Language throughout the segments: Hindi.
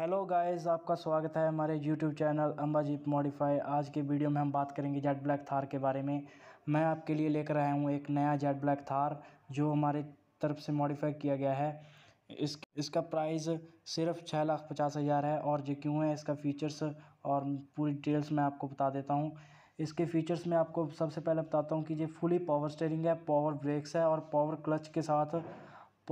हेलो गाइस आपका स्वागत है हमारे यूट्यूब चैनल अम्बाजीत मॉडिफाई आज के वीडियो में हम बात करेंगे जेट ब्लैक थार के बारे में मैं आपके लिए लेकर आया हूँ एक नया जेट ब्लैक थार जो हमारे तरफ से मॉडिफाई किया गया है इस इसका प्राइस सिर्फ छः लाख पचास हज़ार है और जो क्यों है इसका फ़ीचर्स और पूरी डिटेल्स मैं आपको बता देता हूँ इसके फ़ीचर्स में आपको सबसे पहले बताता हूँ कि ये फुली पावर स्टेयरिंग है पावर ब्रेक्स है और पावर क्लच के साथ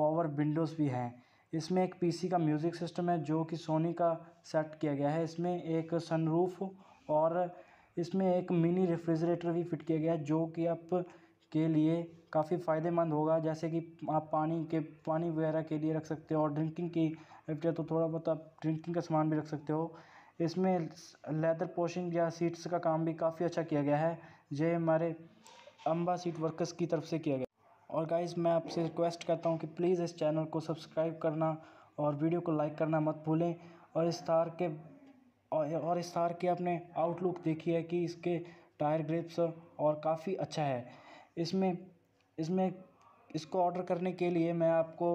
पावर विंडोज़ भी हैं इसमें एक पीसी का म्यूज़िक सिस्टम है जो कि सोनी का सेट किया गया है इसमें एक सनरूफ और इसमें एक मिनी रेफ्रिजरेटर भी फिट किया गया है जो कि आप के लिए काफ़ी फ़ायदेमंद होगा जैसे कि आप पानी के पानी वगैरह के लिए रख सकते हो और ड्रिंकिंग की तो थोड़ा बहुत आप ड्रिंकिंग का सामान भी रख सकते हो इसमें लेदर पोशिंग या सीट्स का काम भी काफ़ी अच्छा किया गया है ये हमारे अम्बा सीट वर्कर्स की तरफ से किया गया और गाइज़ मैं आपसे रिक्वेस्ट करता हूँ कि प्लीज़ इस चैनल को सब्सक्राइब करना और वीडियो को लाइक करना मत भूलें और इस तार के और इस तार के अपने आउटलुक देखिए कि इसके टायर ग्रिप्स और काफ़ी अच्छा है इसमें इसमें इसको ऑर्डर करने के लिए मैं आपको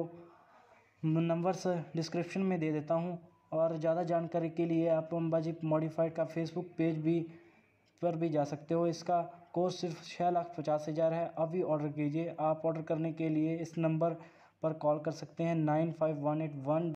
नंबर्स डिस्क्रिप्शन में दे देता हूँ और ज़्यादा जानकारी के लिए आप अम्बाजी मॉडिफाइड का फेसबुक पेज भी पर भी जा सकते हो इसका कोर्स सिर्फ छः लाख पचास हज़ार है अभी ऑर्डर कीजिए आप ऑर्डर करने के लिए इस नंबर पर कॉल कर सकते हैं nine five one eight one